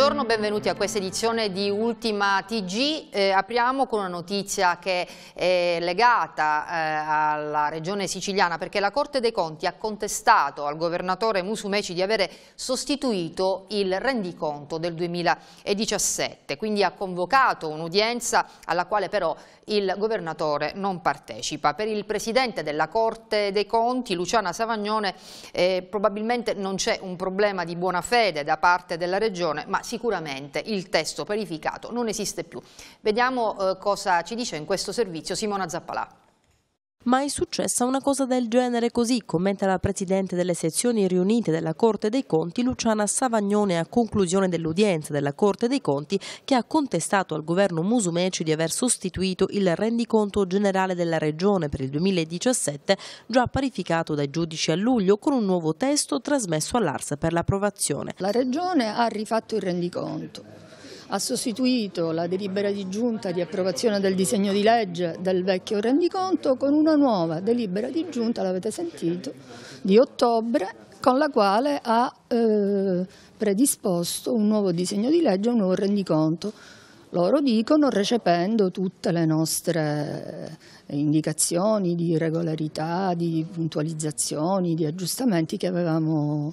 Buongiorno, benvenuti a questa edizione di Ultima TG. Eh, apriamo con una notizia che è legata eh, alla regione siciliana perché la Corte dei Conti ha contestato al governatore Musumeci di avere sostituito il rendiconto del 2017, quindi ha convocato un'udienza alla quale però il governatore non partecipa. Per il presidente della Corte dei Conti, Luciana Savagnone, eh, probabilmente non c'è un problema di buona fede da parte della regione, ma sicuramente il testo parificato non esiste più. Vediamo eh, cosa ci dice in questo servizio Simona Zappalà. Mai successa una cosa del genere così, commenta la Presidente delle sezioni riunite della Corte dei Conti, Luciana Savagnone, a conclusione dell'udienza della Corte dei Conti, che ha contestato al governo Musumeci di aver sostituito il rendiconto generale della Regione per il 2017, già parificato dai giudici a luglio, con un nuovo testo trasmesso all'Arsa per l'approvazione. La Regione ha rifatto il rendiconto ha sostituito la delibera di giunta di approvazione del disegno di legge del vecchio rendiconto con una nuova delibera di giunta, l'avete sentito, di ottobre con la quale ha eh, predisposto un nuovo disegno di legge, un nuovo rendiconto. Loro dicono recependo tutte le nostre indicazioni di regolarità, di puntualizzazioni, di aggiustamenti che avevamo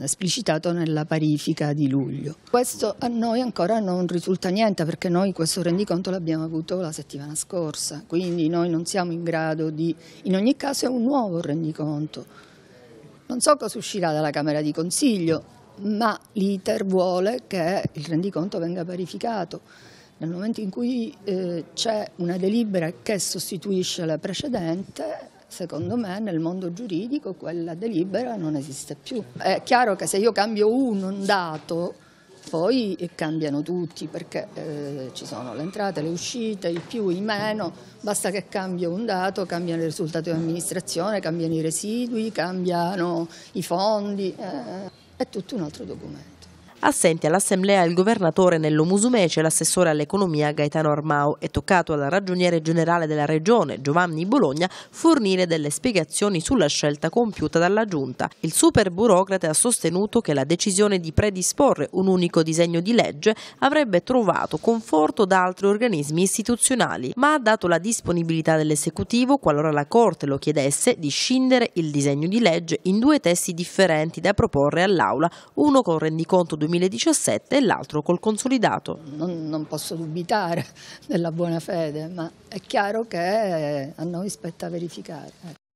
esplicitato nella parifica di luglio. Questo a noi ancora non risulta niente perché noi questo rendiconto l'abbiamo avuto la settimana scorsa, quindi noi non siamo in grado di, in ogni caso è un nuovo rendiconto. Non so cosa uscirà dalla Camera di Consiglio, ma l'iter vuole che il rendiconto venga parificato. Nel momento in cui eh, c'è una delibera che sostituisce la precedente, secondo me nel mondo giuridico quella delibera non esiste più. È chiaro che se io cambio un dato poi cambiano tutti perché eh, ci sono le entrate, le uscite, i più, i meno, basta che cambio un dato, cambiano i risultati di amministrazione, cambiano i residui, cambiano i fondi, eh, è tutto un altro documento. Assenti all'assemblea il governatore Nello Musumeci e l'assessore all'economia Gaetano Armao. È toccato al ragioniere generale della regione Giovanni Bologna fornire delle spiegazioni sulla scelta compiuta dalla Giunta. Il super burocrate ha sostenuto che la decisione di predisporre un unico disegno di legge avrebbe trovato conforto da altri organismi istituzionali, ma ha dato la disponibilità dell'esecutivo, qualora la Corte lo chiedesse, di scindere il disegno di legge in due testi differenti da proporre all'Aula, uno con rendiconto 2020 2017 e l'altro col consolidato. Non, non posso dubitare della buona fede, ma è chiaro che a noi spetta verificare. Ecco.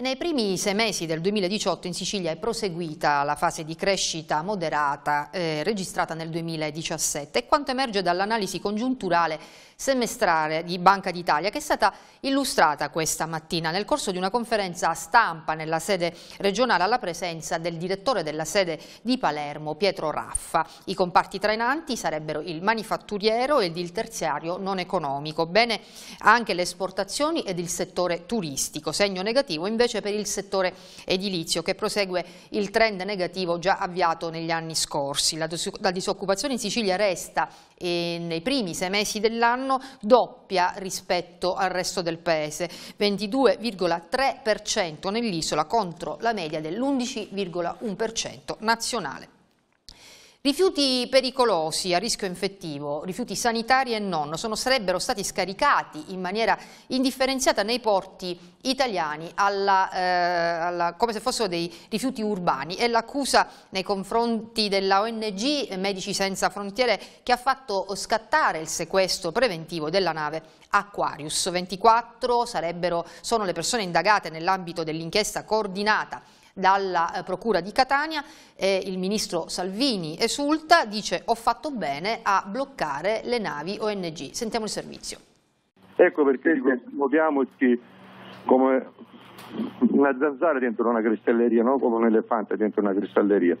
Nei primi sei mesi del 2018 in Sicilia è proseguita la fase di crescita moderata eh, registrata nel 2017 e quanto emerge dall'analisi congiunturale semestrale di Banca d'Italia che è stata illustrata questa mattina nel corso di una conferenza stampa nella sede regionale alla presenza del direttore della sede di Palermo, Pietro Raffa. I comparti trainanti sarebbero il manifatturiero ed il terziario non economico, bene anche le esportazioni ed il settore turistico, segno negativo invece invece per il settore edilizio che prosegue il trend negativo già avviato negli anni scorsi. La, la disoccupazione in Sicilia resta eh, nei primi sei mesi dell'anno doppia rispetto al resto del paese, 22,3% nell'isola contro la media dell'11,1% nazionale. Rifiuti pericolosi a rischio infettivo, rifiuti sanitari e non, sono, sarebbero stati scaricati in maniera indifferenziata nei porti italiani alla, eh, alla, come se fossero dei rifiuti urbani È l'accusa nei confronti della ONG Medici Senza Frontiere che ha fatto scattare il sequestro preventivo della nave Aquarius. 24 sono le persone indagate nell'ambito dell'inchiesta coordinata dalla eh, Procura di Catania, eh, il ministro Salvini esulta, dice ho fatto bene a bloccare le navi ONG. Sentiamo il servizio. Ecco perché muoviamoci come una zanzara dentro una cristalleria, non come un elefante dentro una cristalleria.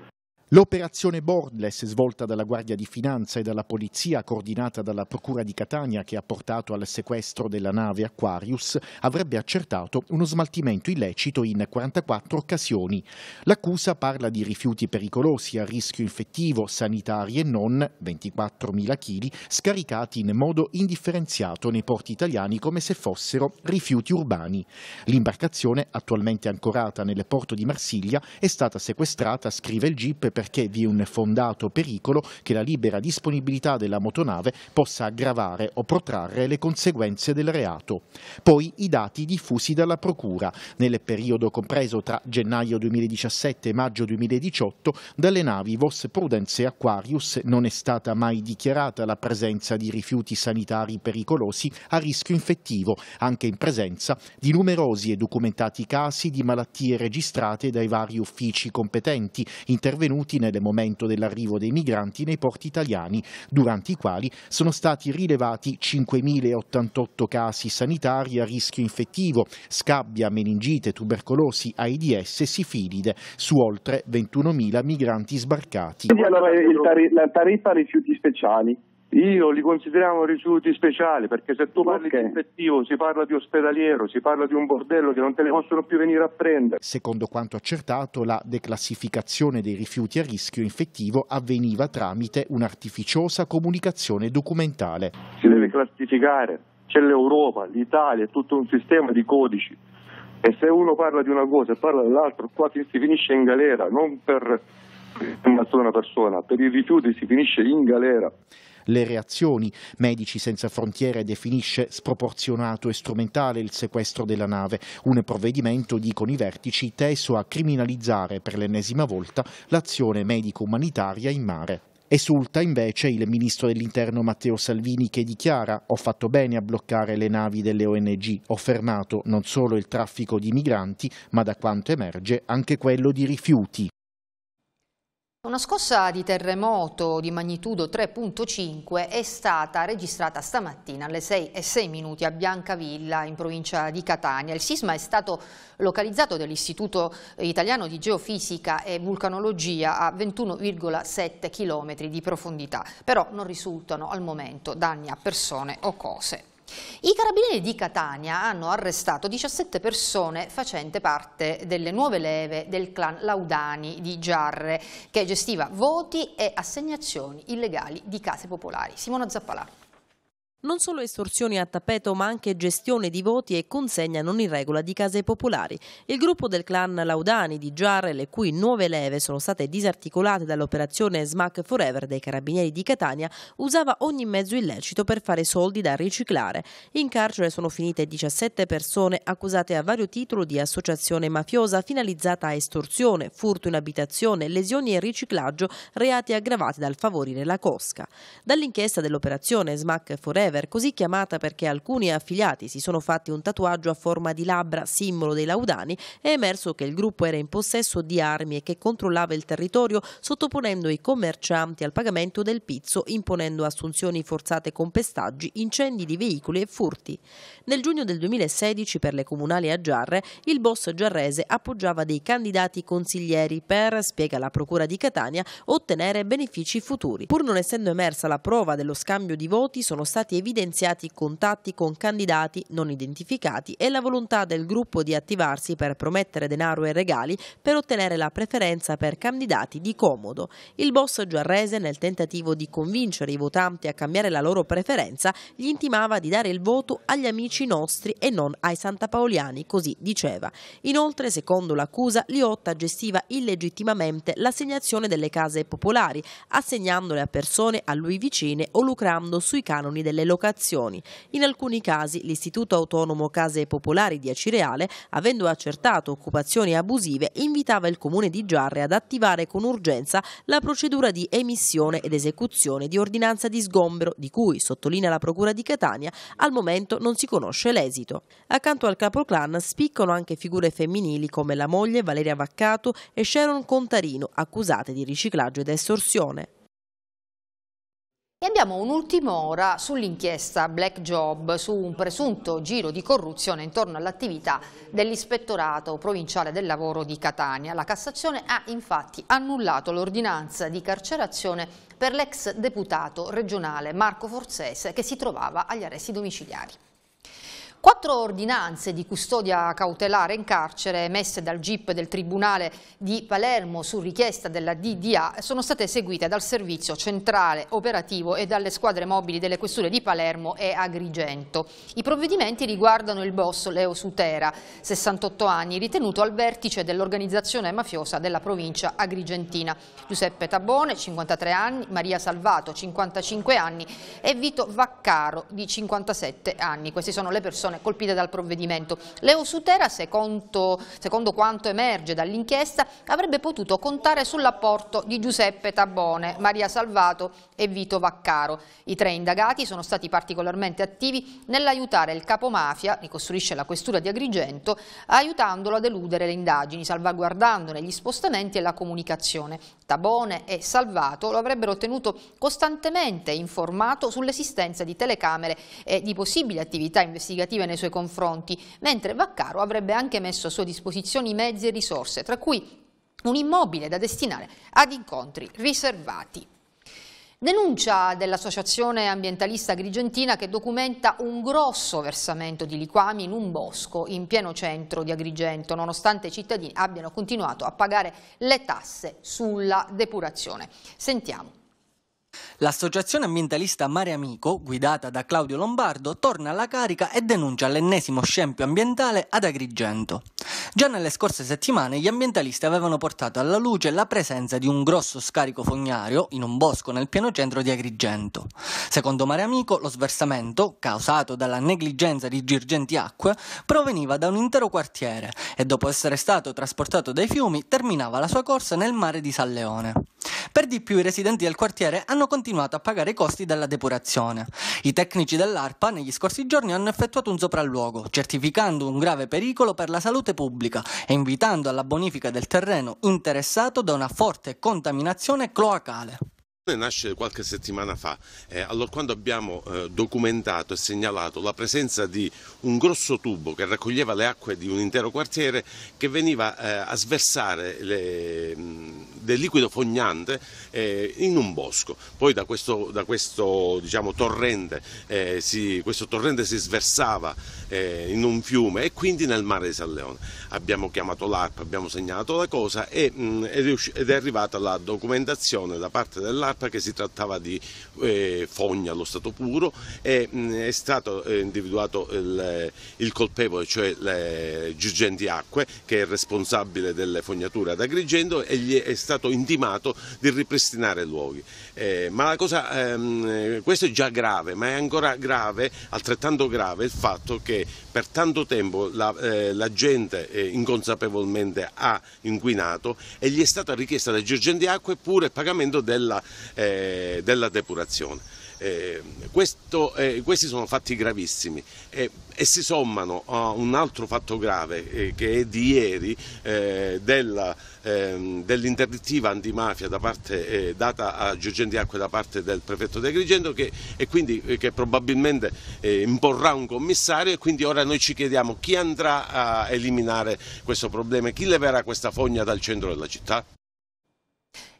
L'operazione Bornless svolta dalla Guardia di Finanza e dalla Polizia, coordinata dalla Procura di Catania che ha portato al sequestro della nave Aquarius, avrebbe accertato uno smaltimento illecito in 44 occasioni. L'accusa parla di rifiuti pericolosi a rischio infettivo, sanitari e non, 24.000 kg, scaricati in modo indifferenziato nei porti italiani come se fossero rifiuti urbani. L'imbarcazione, attualmente ancorata nel porto di Marsiglia, è stata sequestrata, scrive il GIP, per perché vi è un fondato pericolo che la libera disponibilità della motonave possa aggravare o protrarre le conseguenze del reato. Poi i dati diffusi dalla Procura nel periodo compreso tra gennaio 2017 e maggio 2018 dalle navi Vos Prudence e Aquarius non è stata mai dichiarata la presenza di rifiuti sanitari pericolosi a rischio infettivo, anche in presenza di numerosi e documentati casi di malattie registrate dai vari uffici competenti intervenuti avvenuti nel momento dell'arrivo dei migranti nei porti italiani, durante i quali sono stati rilevati 5.088 casi sanitari a rischio infettivo, scabbia, meningite, tubercolosi, AIDS e sifilide, su oltre 21.000 migranti sbarcati. Quindi allora tar la tariffa rifiuti speciali io li consideriamo rifiuti speciali perché se tu parli okay. di infettivo si parla di ospedaliero, si parla di un bordello che non te ne possono più venire a prendere. Secondo quanto accertato, la declassificazione dei rifiuti a rischio infettivo avveniva tramite un'artificiosa comunicazione documentale. Si deve classificare, c'è l'Europa, l'Italia, è tutto un sistema di codici. E se uno parla di una cosa e parla dell'altra, qua si finisce in galera, non per una sola persona, per i rifiuti si finisce in galera le reazioni. Medici Senza Frontiere definisce sproporzionato e strumentale il sequestro della nave, un provvedimento, dicono i vertici, teso a criminalizzare per l'ennesima volta l'azione medico-umanitaria in mare. Esulta invece il ministro dell'interno Matteo Salvini che dichiara ho fatto bene a bloccare le navi delle ONG, ho fermato non solo il traffico di migranti ma da quanto emerge anche quello di rifiuti. Una scossa di terremoto di magnitudo 3.5 è stata registrata stamattina alle 6 e 6 minuti a Biancavilla in provincia di Catania. Il sisma è stato localizzato dall'Istituto Italiano di Geofisica e Vulcanologia a 21,7 km di profondità, però non risultano al momento danni a persone o cose. I carabinieri di Catania hanno arrestato 17 persone facente parte delle nuove leve del clan Laudani di Giarre che gestiva voti e assegnazioni illegali di case popolari. Simona Zappalà. Non solo estorsioni a tappeto ma anche gestione di voti e consegna non in regola di case popolari. Il gruppo del clan Laudani di Giarre, le cui nuove leve sono state disarticolate dall'operazione Smack Forever dei carabinieri di Catania, usava ogni mezzo illecito per fare soldi da riciclare. In carcere sono finite 17 persone accusate a vario titolo di associazione mafiosa finalizzata a estorsione, furto in abitazione, lesioni e riciclaggio, reati aggravati dal favorire la cosca. Dall'inchiesta dell'operazione Smack Forever Clever, così chiamata perché alcuni affiliati si sono fatti un tatuaggio a forma di labbra, simbolo dei laudani, è emerso che il gruppo era in possesso di armi e che controllava il territorio sottoponendo i commercianti al pagamento del pizzo, imponendo assunzioni forzate con pestaggi, incendi di veicoli e furti. Nel giugno del 2016 per le comunali a Giarre, il boss giarrese appoggiava dei candidati consiglieri per, spiega la procura di Catania, ottenere benefici futuri. Pur non essendo emersa la prova dello scambio di voti, sono stati evidenziati contatti con candidati non identificati e la volontà del gruppo di attivarsi per promettere denaro e regali per ottenere la preferenza per candidati di comodo. Il boss Giarrese, nel tentativo di convincere i votanti a cambiare la loro preferenza, gli intimava di dare il voto agli amici nostri e non ai santapaoliani, così diceva. Inoltre, secondo l'accusa, Liotta gestiva illegittimamente l'assegnazione delle case popolari, assegnandole a persone a lui vicine o lucrando sui canoni delle loro locazioni. In alcuni casi l'Istituto Autonomo Case Popolari di Acireale, avendo accertato occupazioni abusive, invitava il Comune di Giarre ad attivare con urgenza la procedura di emissione ed esecuzione di ordinanza di sgombero, di cui, sottolinea la Procura di Catania, al momento non si conosce l'esito. Accanto al capoclan spiccano anche figure femminili come la moglie Valeria Vaccato e Sharon Contarino, accusate di riciclaggio ed estorsione. E abbiamo un'ultima ora sull'inchiesta Black Job su un presunto giro di corruzione intorno all'attività dell'ispettorato provinciale del lavoro di Catania. La Cassazione ha infatti annullato l'ordinanza di carcerazione per l'ex deputato regionale Marco Forzese che si trovava agli arresti domiciliari. Quattro ordinanze di custodia cautelare in carcere emesse dal GIP del Tribunale di Palermo su richiesta della DDA sono state eseguite dal Servizio Centrale Operativo e dalle squadre mobili delle questure di Palermo e Agrigento. I provvedimenti riguardano il boss Leo Sutera, 68 anni, ritenuto al vertice dell'organizzazione mafiosa della provincia agrigentina, Giuseppe Tabone, 53 anni, Maria Salvato, 55 anni e Vito Vaccaro, di 57 anni. Queste sono le persone persone colpite dal provvedimento. Leo Sutera, secondo, secondo quanto emerge dall'inchiesta, avrebbe potuto contare sull'apporto di Giuseppe Tabone, Maria Salvato e Vito Vaccaro. I tre indagati sono stati particolarmente attivi nell'aiutare il capomafia, ricostruisce la questura di Agrigento, aiutandolo a deludere le indagini, salvaguardandone gli spostamenti e la comunicazione. Tabone e Salvato lo avrebbero tenuto costantemente informato sull'esistenza di telecamere e di possibili attività investigative negative nei suoi confronti, mentre Vaccaro avrebbe anche messo a sua disposizione i mezzi e risorse, tra cui un immobile da destinare ad incontri riservati. Denuncia dell'associazione ambientalista agrigentina che documenta un grosso versamento di liquami in un bosco in pieno centro di Agrigento, nonostante i cittadini abbiano continuato a pagare le tasse sulla depurazione. Sentiamo. L'associazione ambientalista Mare Amico, guidata da Claudio Lombardo, torna alla carica e denuncia l'ennesimo scempio ambientale ad Agrigento. Già nelle scorse settimane gli ambientalisti avevano portato alla luce la presenza di un grosso scarico fognario in un bosco nel pieno centro di Agrigento. Secondo Mare Amico, lo sversamento, causato dalla negligenza di girgenti acque, proveniva da un intero quartiere e dopo essere stato trasportato dai fiumi terminava la sua corsa nel mare di San Leone. Per di più i residenti del quartiere hanno continuato a pagare i costi della depurazione. I tecnici dell'ARPA negli scorsi giorni hanno effettuato un sopralluogo, certificando un grave pericolo per la salute pubblica e invitando alla bonifica del terreno interessato da una forte contaminazione cloacale nasce qualche settimana fa, eh, allora quando abbiamo eh, documentato e segnalato la presenza di un grosso tubo che raccoglieva le acque di un intero quartiere che veniva eh, a sversare le, del liquido fognante eh, in un bosco. Poi da questo, da questo, diciamo, torrente, eh, si, questo torrente si sversava eh, in un fiume e quindi nel mare di San Leone. Abbiamo chiamato l'ARP, abbiamo segnalato la cosa e, mh, ed è arrivata la documentazione da parte dell'ARP che si trattava di eh, fogna allo stato puro e mh, mm, è stato eh, individuato il, il, colpevole, cioè le, Giugenti Acque, che è responsabile delle fognature ad Agrigento e gli è stato intimato di ripristinare i luoghi. Eh, ma la cosa, ehm, questo è già grave, ma è ancora grave, altrettanto grave il fatto che per tanto tempo la, eh, la gente eh, inconsapevolmente ha inquinato e gli è stata richiesta da Giugenti Acque pure il pagamento della eh, della depurazione. Eh, questo, eh, questi sono fatti gravissimi e, eh, e, si sommano a un altro fatto grave eh, che è di ieri eh, ehm, dell'interdittiva antimafia da parte, eh, data a Giurgenti Acque da parte del prefetto De Grigendo che, e quindi, che probabilmente imporrà un commissario e quindi ora noi ci chiediamo chi andrà a eliminare questo problema e chi leverà questa fogna dal centro della città.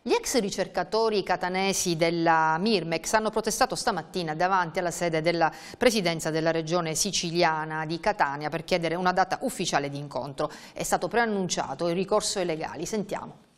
Gli ex ricercatori catanesi della Mirmex hanno protestato stamattina davanti alla sede della presidenza della regione siciliana di Catania per chiedere una data ufficiale di incontro. È stato preannunciato il ricorso ai legali. Sentiamo.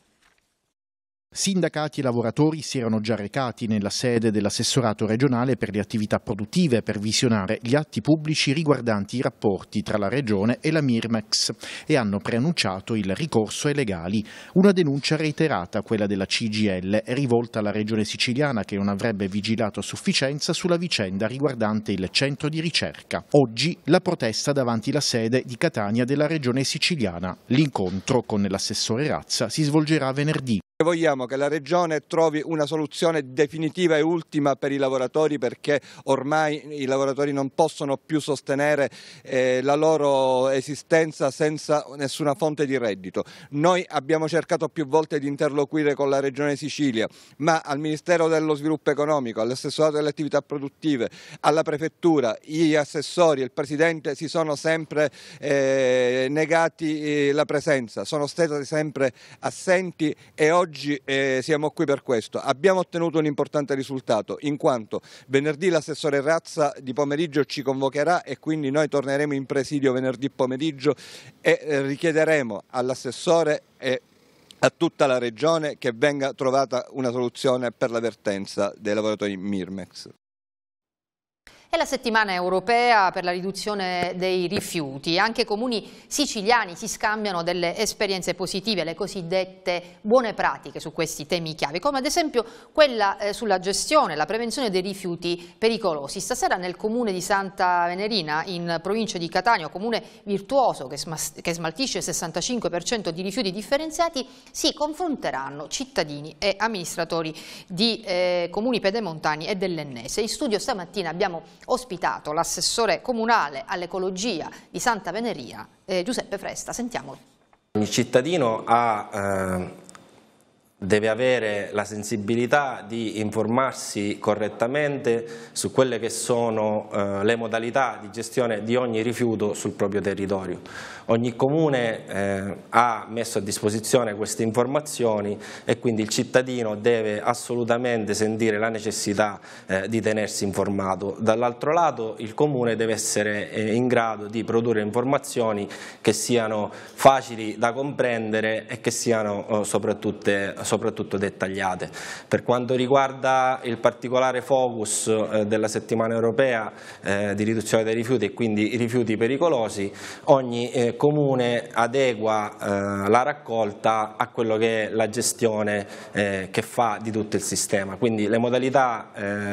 Sindacati e lavoratori si erano già recati nella sede dell'assessorato regionale per le attività produttive per visionare gli atti pubblici riguardanti i rapporti tra la Regione e la Mirmex e hanno preannunciato il ricorso ai legali. Una denuncia reiterata, quella della CGL, rivolta alla Regione siciliana che non avrebbe vigilato a sufficienza sulla vicenda riguardante il centro di ricerca. Oggi la protesta davanti la sede di Catania della Regione siciliana. L'incontro con l'assessore Razza si svolgerà venerdì. Vogliamo che la Regione trovi una soluzione definitiva e ultima per i lavoratori perché ormai i lavoratori non possono più sostenere eh, la loro esistenza senza nessuna fonte di reddito. Noi abbiamo cercato più volte di interloquire con la Regione Sicilia, ma al Ministero dello Sviluppo Economico, all'assessorato delle attività produttive, alla Prefettura, gli assessori e il Presidente si sono sempre eh, negati eh, la presenza, sono stati sempre assenti e oggi oggi eh, siamo qui per questo. Abbiamo ottenuto un importante risultato in quanto venerdì l'assessore Razza di pomeriggio ci convocherà e quindi noi torneremo in presidio venerdì pomeriggio e eh, richiederemo all'assessore e a tutta la regione che venga trovata una soluzione per l'avvertenza dei lavoratori Mirmex. È la settimana europea per la riduzione dei rifiuti. Anche comuni siciliani si scambiano delle esperienze positive, le cosiddette buone pratiche su questi temi chiave, come ad esempio quella eh, sulla gestione e la prevenzione dei rifiuti pericolosi. Stasera nel comune di Santa Venerina, in provincia di Catania, comune virtuoso che, smaltisce il 65% di rifiuti differenziati, si confronteranno cittadini e amministratori di eh, comuni pedemontani e dell'Ennese. In studio stamattina abbiamo ospitato l'assessore comunale all'ecologia di Santa Veneria, eh, Giuseppe Fresta. Sentiamolo. Ogni cittadino ha, eh, deve avere la sensibilità di informarsi correttamente su quelle che sono eh, le modalità di gestione di ogni rifiuto sul proprio territorio Ogni comune eh, ha messo a disposizione queste informazioni e quindi il cittadino deve assolutamente sentire la necessità eh, di tenersi informato. Dall'altro lato il comune deve essere eh, in grado di produrre informazioni che siano facili da comprendere e che siano oh, soprattutto, soprattutto, dettagliate. Per quanto riguarda il particolare focus eh, della settimana europea eh, di riduzione dei rifiuti e quindi i rifiuti pericolosi, ogni eh, comune adegua eh, la raccolta a quello che è la gestione eh, che fa di tutto il sistema. Quindi le modalità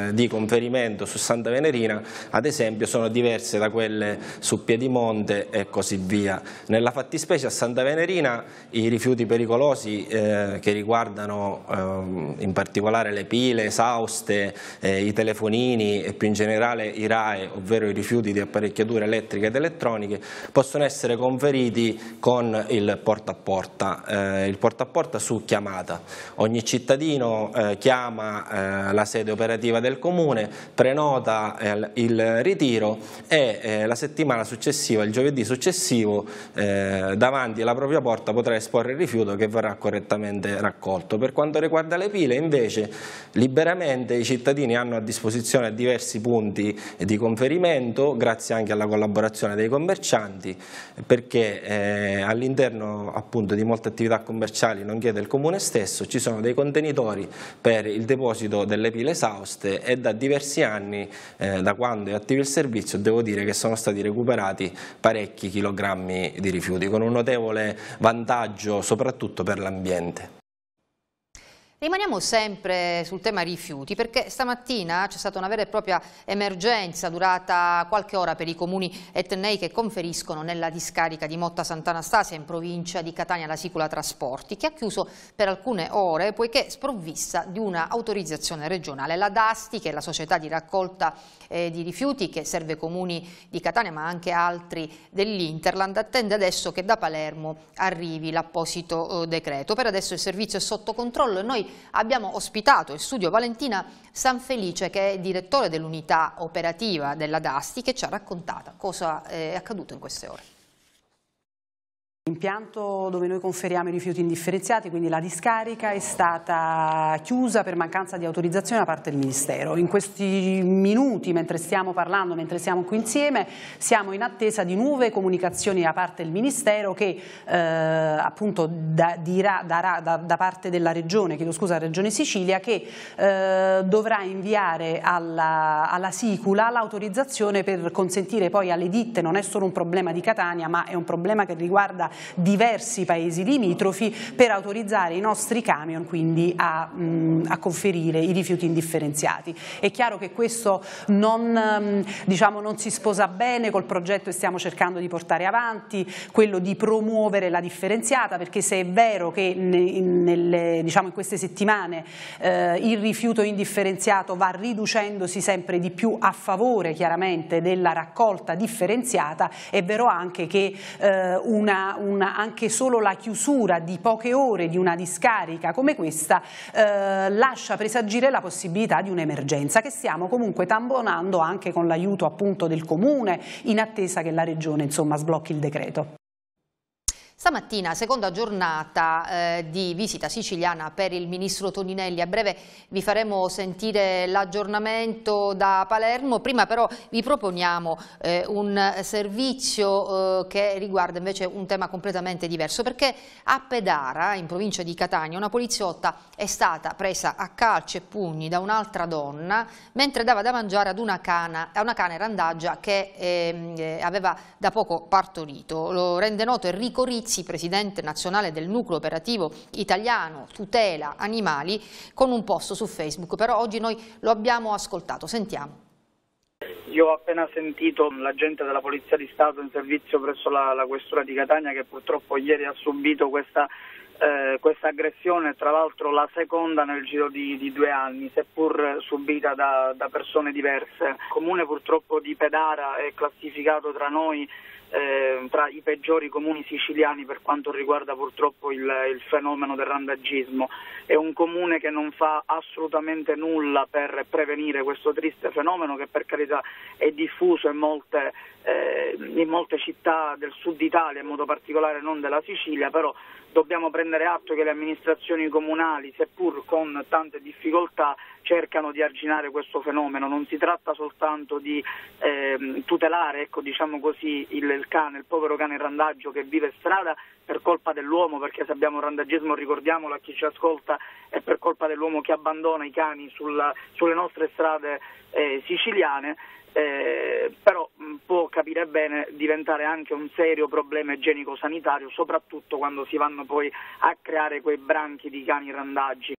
eh, di conferimento su Santa Venerina ad esempio sono diverse da quelle su Piedimonte e così via. Nella fattispecie a Santa Venerina i rifiuti pericolosi eh, che riguardano ehm, in particolare le pile, esauste, eh, i telefonini e più in generale i RAE, ovvero i rifiuti di apparecchiature elettriche ed elettroniche, possono essere confermati conferiti con il porta a porta, eh, il porta a porta su chiamata. Ogni cittadino eh, chiama eh, la sede operativa del comune, prenota eh, il ritiro e eh, la settimana successiva, il giovedì successivo, eh, davanti alla propria porta potrà esporre il rifiuto che verrà correttamente raccolto. Per quanto riguarda le pile invece liberamente i cittadini hanno a disposizione diversi punti di conferimento grazie anche alla collaborazione dei commercianti per perché eh, all'interno appunto di molte attività commerciali, nonché del comune stesso, ci sono dei contenitori per il deposito delle pile esauste e da diversi anni, eh, da quando è attivo il servizio, devo dire che sono stati recuperati parecchi chilogrammi di rifiuti, con un notevole vantaggio soprattutto per l'ambiente. Rimaniamo sempre sul tema rifiuti perché stamattina c'è stata una vera e propria emergenza durata qualche ora per i comuni etnei che conferiscono nella discarica di Motta Sant'Anastasia in provincia di Catania la Sicula Trasporti che ha chiuso per alcune ore poiché sprovvista di una autorizzazione regionale. La DASTI che è la società di raccolta eh, di rifiuti che serve comuni di Catania ma anche altri dell'Interland attende adesso che da Palermo arrivi l'apposito eh, decreto. Per adesso il servizio è sotto controllo e noi abbiamo ospitato in studio Valentina Sanfelice che è direttore dell'unità operativa della DASTI che ci ha raccontato cosa eh, è accaduto in queste ore. L'impianto dove noi conferiamo i rifiuti indifferenziati, quindi la discarica, è stata chiusa per mancanza di autorizzazione da parte del Ministero. In questi minuti, mentre stiamo parlando, mentre siamo qui insieme, siamo in attesa di nuove comunicazioni da parte del Ministero che eh, appunto da, dirà, darà da, da, parte della Regione, chiedo scusa, Regione Sicilia, che eh, dovrà inviare alla, alla SICULA l'autorizzazione per consentire poi alle ditte, non è solo un problema di Catania, ma è un problema che riguarda diversi paesi limitrofi per autorizzare i nostri camion quindi a, mh, mm, a conferire i rifiuti indifferenziati. È chiaro che questo non, mh, mm, diciamo, non si sposa bene col progetto che stiamo cercando di portare avanti, quello di promuovere la differenziata perché se è vero che nelle, diciamo, in queste settimane eh, il rifiuto indifferenziato va riducendosi sempre di più a favore chiaramente della raccolta differenziata, è vero anche che eh, una, una, anche solo la chiusura di poche ore di una discarica come questa eh, lascia presagire la possibilità di un'emergenza che stiamo comunque tambonando anche con l'aiuto appunto del comune in attesa che la regione insomma sblocchi il decreto. Stamattina, seconda giornata eh, di visita siciliana per il ministro Toninelli. A breve vi faremo sentire l'aggiornamento da Palermo. Prima però vi proponiamo eh, un servizio eh, che riguarda invece un tema completamente diverso perché a Pedara, in provincia di Catania, una poliziotta è stata presa a calci e pugni da un'altra donna mentre dava da mangiare ad una cana, a una cane randaggia che ehm, eh, aveva da poco partorito. Lo rende noto Enrico Rizzi Rizzi, presidente nazionale del nucleo operativo italiano tutela animali, con un post su Facebook, però oggi noi lo abbiamo ascoltato, sentiamo. Io ho appena sentito l'agente della Polizia di Stato in servizio presso la, la Questura di Catania che purtroppo ieri ha subito questa eh, questa aggressione, tra l'altro la seconda nel giro di, di due anni, seppur subita da, da, persone diverse. Il comune purtroppo di Pedara è classificato tra noi eh, tra i peggiori comuni siciliani per quanto riguarda purtroppo il, il, fenomeno del randagismo. È un comune che non fa assolutamente nulla per prevenire questo triste fenomeno che per carità è diffuso in molte eh, in molte città del sud Italia, in modo particolare non della Sicilia, però dobbiamo prendere atto che le amministrazioni comunali, seppur con tante difficoltà, cercano di arginare questo fenomeno. Non si tratta soltanto di eh, tutelare ecco, diciamo così, il, il cane, il povero cane randaggio che vive strada per colpa dell'uomo, perché se abbiamo un randagismo, ricordiamolo a chi ci ascolta, è per colpa dell'uomo che abbandona i cani sulla, sulle nostre strade eh, siciliane, eh, però mm, può capire bene diventare anche un serio problema igienico-sanitario, soprattutto quando si vanno poi a creare quei branchi di cani randaggi.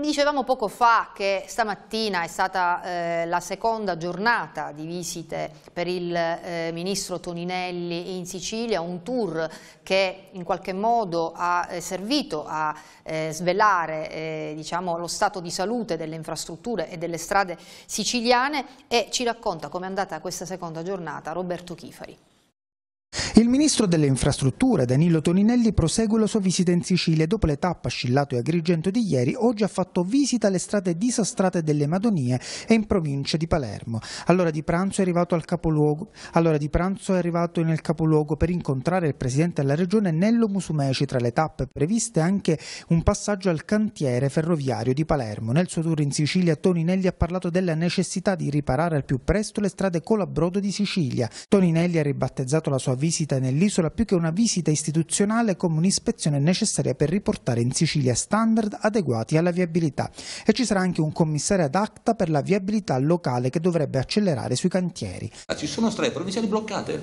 Dicevamo poco fa che stamattina è stata eh, la seconda giornata di visite per il eh, ministro Toninelli in Sicilia, un tour che in qualche modo ha eh, servito a eh, svelare eh, diciamo, lo stato di salute delle infrastrutture e delle strade siciliane e ci racconta come è andata questa seconda giornata Roberto Chifari. Il ministro delle infrastrutture Danilo Toninelli prosegue la sua visita in Sicilia. Dopo le tappe Scillato e Agrigento di ieri, oggi ha fatto visita alle strade disastrate delle Madonie e in provincia di Palermo. All'ora di pranzo è arrivato al capoluogo, all'ora di pranzo è arrivato nel capoluogo per incontrare il presidente della regione Nello Musumeci. Tra le tappe previste anche un passaggio al cantiere ferroviario di Palermo. Nel suo tour in Sicilia Toninelli ha parlato della necessità di riparare al più presto le strade colabrodo di Sicilia. Toninelli ha ribattezzato la sua visita visita nell'isola più che una visita istituzionale come un'ispezione necessaria per riportare in Sicilia standard adeguati alla viabilità e ci sarà anche un commissario ad acta per la viabilità locale che dovrebbe accelerare sui cantieri. Ah, ci sono strade provinciali bloccate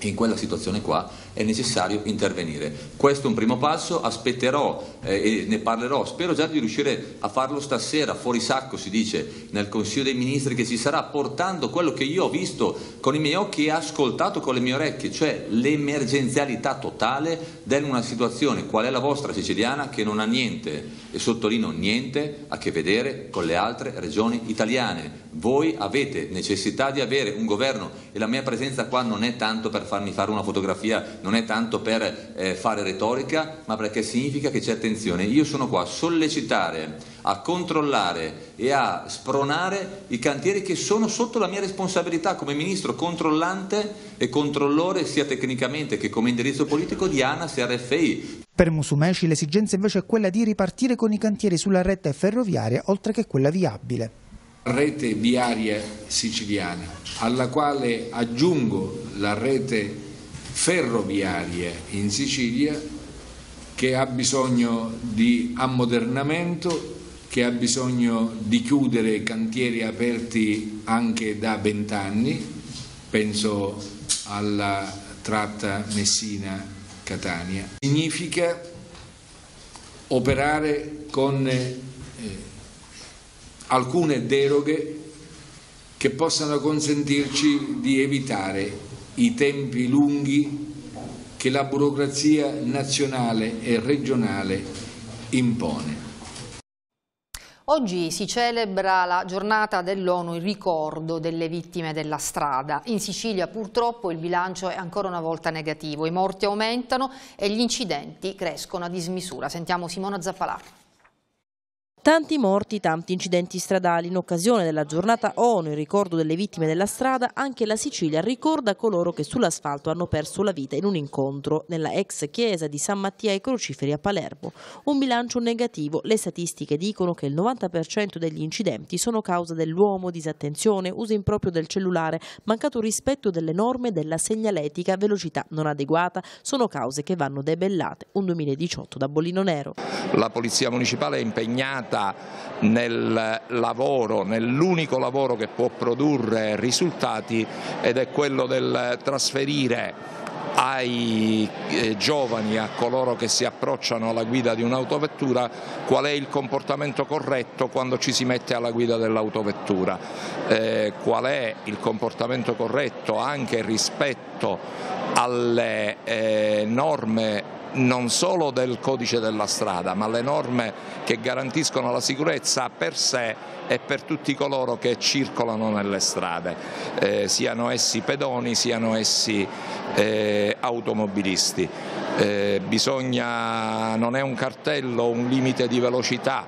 in quella situazione qua è necessario intervenire. Questo è un primo passo, aspetterò eh, e ne parlerò, spero già di riuscire a farlo stasera, fuori sacco si dice, nel Consiglio dei Ministri che ci sarà, portando quello che io ho visto con i miei occhi e ascoltato con le mie orecchie, cioè l'emergenzialità totale di una situazione, qual è la vostra siciliana, che non ha niente, e sottolineo niente, a che vedere con le altre regioni italiane. Voi avete necessità di avere un governo e la mia presenza qua non è tanto per farmi fare una fotografia non è tanto per eh, fare retorica, ma perché significa che c'è attenzione. Io sono qua a sollecitare, a controllare e a spronare i cantieri che sono sotto la mia responsabilità come ministro controllante e controllore sia tecnicamente che come indirizzo politico di ANAS e RFI. Per Musumeci l'esigenza invece è quella di ripartire con i cantieri sulla rete ferroviaria oltre che quella viabile rete viaria siciliana, alla quale aggiungo la rete ferroviarie in Sicilia che ha bisogno di ammodernamento, che ha bisogno di chiudere cantieri aperti anche da vent'anni, penso alla tratta Messina-Catania. Significa operare con eh, alcune deroghe che possano consentirci di evitare i tempi lunghi che la burocrazia nazionale e regionale impone. Oggi si celebra la giornata dell'ONU in ricordo delle vittime della strada. In Sicilia purtroppo il bilancio è ancora una volta negativo, i morti aumentano e gli incidenti crescono a dismisura. Sentiamo Simona Zaffalà. Tanti morti, tanti incidenti stradali. In occasione della giornata ONU in ricordo delle vittime della strada, anche la Sicilia ricorda coloro che sull'asfalto hanno perso la vita in un incontro nella ex chiesa di San Mattia ai Crociferi a Palermo. Un bilancio negativo. Le statistiche dicono che il 90% degli incidenti sono causa dell'uomo, disattenzione, uso improprio del cellulare, mancato rispetto delle norme della segnaletica, velocità non adeguata. Sono cause che vanno debellate. Un 2018 da Bollino Nero. La Polizia Municipale è impegnata realtà nel lavoro, nell'unico lavoro che può produrre risultati ed è quello del trasferire ai eh, giovani, a coloro che si approcciano alla guida di un'autovettura, qual è il comportamento corretto quando ci si mette alla guida dell'autovettura, eh, qual è il comportamento corretto anche rispetto alle eh, norme non solo del codice della strada ma le norme che garantiscono la sicurezza per sé e per tutti coloro che circolano nelle strade, eh, siano essi pedoni, siano essi eh, automobilisti. Eh, bisogna, non è un cartello, un limite di velocità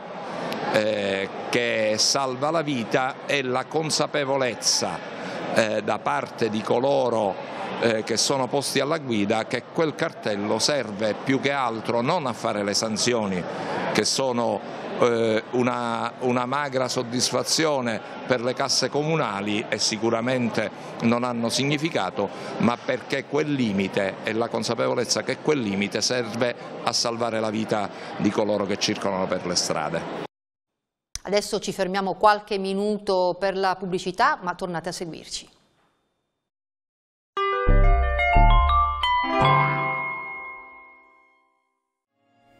eh, che salva la vita, è la consapevolezza eh, da parte di coloro eh, che sono posti alla guida che quel cartello serve più che altro non a fare le sanzioni che sono eh, una, una, magra soddisfazione per le casse comunali e sicuramente non hanno significato, ma perché quel limite e la consapevolezza che quel limite serve a salvare la vita di coloro che circolano per le strade. Adesso ci fermiamo qualche minuto per la pubblicità, ma tornate a seguirci.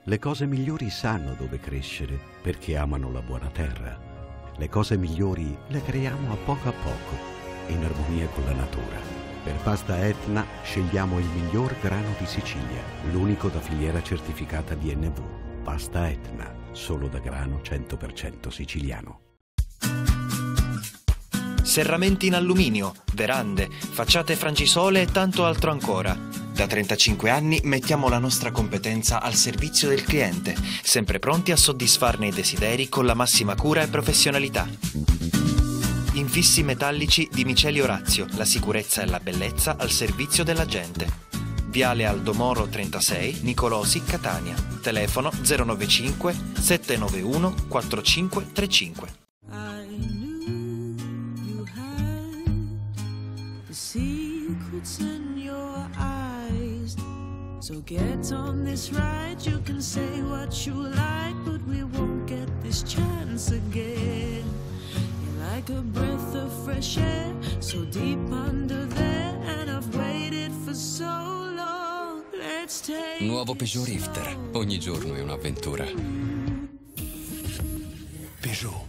Le cose migliori sanno dove crescere perché amano la buona terra. Le cose migliori le creiamo a poco a poco, in armonia con la natura. Per pasta Etna scegliamo il miglior grano di Sicilia, l'unico da filiera certificata DNV, pasta Etna solo da grano 100% siciliano. Serramenti in alluminio, verande, facciate frangisole e tanto altro ancora. Da 35 anni mettiamo la nostra competenza al servizio del cliente, sempre pronti a soddisfarne i desideri con la massima cura e professionalità. Infissi metallici di Micelio Orazio, la sicurezza e la bellezza al servizio della gente. Viale Aldomoro 36, Nicolosi, Catania. Telefono 095 791 4535. So get on this ride, you can say what you like, but we won't get this chance again like a breath of fresh air, so deep under there, and I've waited for so long. Let's take Nuovo Peugeot Rifter, ogni giorno è un'avventura. Peugeot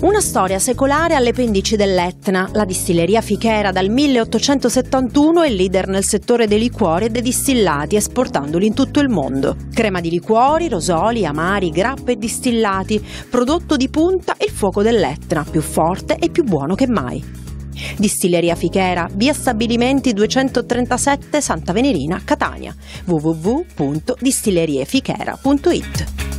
Una storia secolare alle pendici dell'Etna. La distilleria Fichera dal 1871 è leader nel settore dei liquori e dei distillati, esportandoli in tutto il mondo. Crema di liquori, rosoli, amari, grappe e distillati. Prodotto di punta il fuoco dell'Etna, più forte e più buono che mai. Distilleria Fichera, via Stabilimenti 237 Santa Venerina, Catania. www.distilleriefichera.it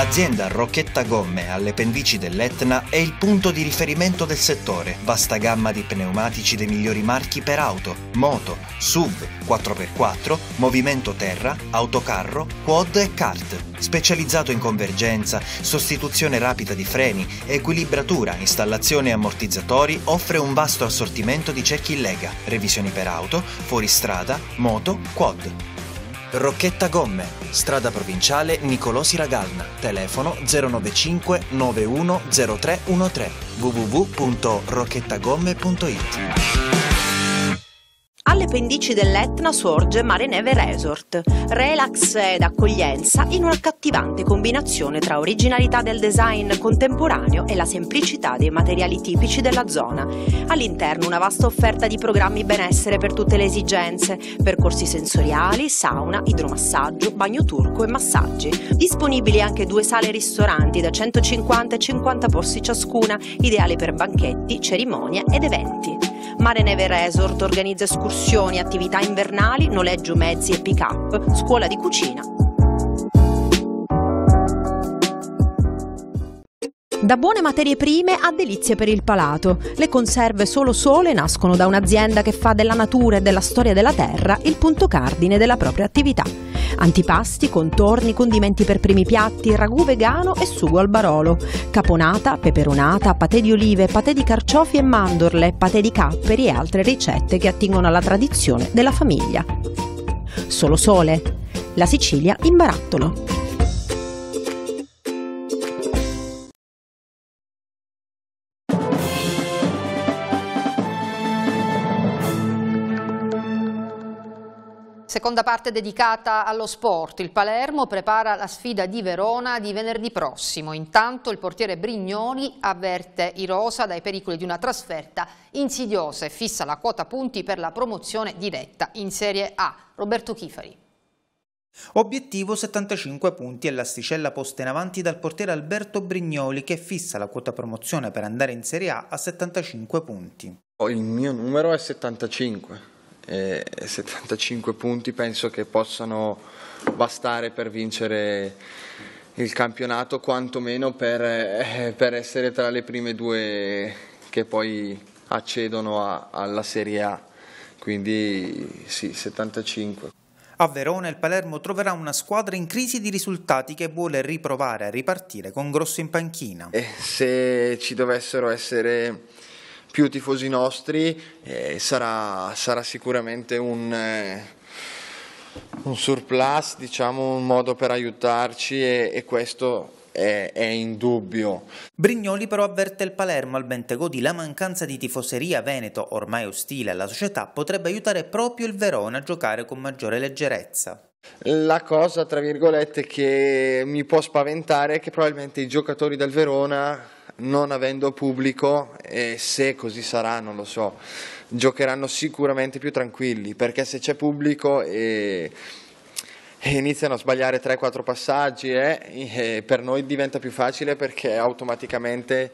L'azienda Rocchetta Gomme alle pendici dell'Etna è il punto di riferimento del settore, vasta gamma di pneumatici dei migliori marchi per auto, moto, SUV, 4x4, movimento terra, autocarro, quad e kart. Specializzato in convergenza, sostituzione rapida di freni, equilibratura, installazione e ammortizzatori, offre un vasto assortimento di cerchi in lega, revisioni per auto, fuoristrada, moto, quad. Rocchetta Gomme, strada provinciale Nicolò Siragalna, telefono 095 910313 www.rocchettagomme.it alle pendici dell'Etna sorge Mare Neve Resort, relax ed accoglienza in un'accattivante combinazione tra originalità del design contemporaneo e la semplicità dei materiali tipici della zona. All'interno una vasta offerta di programmi benessere per tutte le esigenze, percorsi sensoriali, sauna, idromassaggio, bagno turco e massaggi. Disponibili anche due sale ristoranti da 150 e 50 posti ciascuna, ideale per banchetti, cerimonie ed eventi. Mare Neve Resort organizza escursioni, attività invernali, noleggio mezzi e pick-up, scuola di cucina. Da buone materie prime a delizie per il palato, le conserve solo sole nascono da un'azienda che fa della natura e della storia della terra il punto cardine della propria attività Antipasti, contorni, condimenti per primi piatti, ragù vegano e sugo al barolo. Caponata, peperonata, patè di olive, patè di carciofi e mandorle, patè di capperi e altre ricette che attingono alla tradizione della famiglia. Solo sole. La Sicilia in barattolo. Seconda parte dedicata allo sport. Il Palermo prepara la sfida di Verona di venerdì prossimo. Intanto il portiere Brignoni avverte i Rosa dai pericoli di una trasferta insidiosa e fissa la quota punti per la promozione diretta in Serie A. Roberto Chifari. Obiettivo 75 punti e l'asticella posta in avanti dal portiere Alberto Brignoli che fissa la quota promozione per andare in Serie A a 75 punti. Il mio numero è 75 eh, e 75 punti penso che possano bastare per vincere il campionato, quantomeno per, eh, per essere tra le prime due che poi accedono a, alla Serie A. Quindi sì, 75. A Verona il Palermo troverà una squadra in crisi di risultati che vuole riprovare a ripartire con Grosso in panchina. E se ci dovessero essere più tifosi nostri eh, sarà, sarà, sicuramente un, eh, un, surplus, diciamo un modo per aiutarci e, e questo è, è dubbio. Brignoli però avverte il Palermo al Bentegodi la mancanza di tifoseria veneto ormai ostile alla società potrebbe aiutare proprio il Verona a giocare con maggiore leggerezza. La cosa, tra virgolette, che mi può spaventare è che probabilmente i giocatori del Verona non avendo pubblico e se così sarà non lo so, giocheranno sicuramente più tranquilli perché se c'è pubblico e, e iniziano a sbagliare 3-4 passaggi eh, per noi diventa più facile perché automaticamente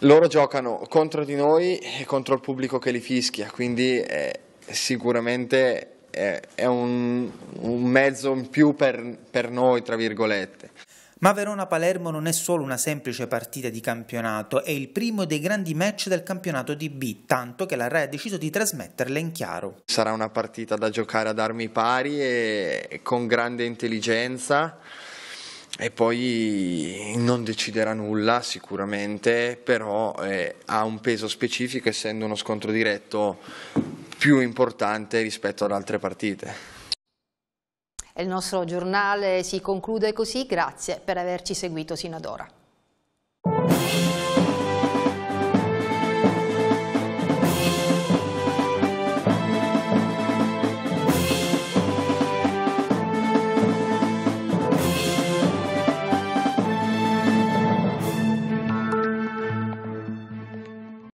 loro giocano contro di noi e contro il pubblico che li fischia, quindi è eh, sicuramente è, è un, un, mezzo in più per, per noi, tra virgolette. Ma Verona-Palermo non è solo una semplice partita di campionato, è il primo dei grandi match del campionato di B, tanto che la RAI ha deciso di trasmetterle in chiaro. Sarà una partita da giocare ad armi pari e con grande intelligenza e poi non deciderà nulla sicuramente, però eh, ha un peso specifico essendo uno scontro diretto più importante rispetto ad altre partite. Il nostro giornale si conclude così, grazie per averci seguito sino ad ora.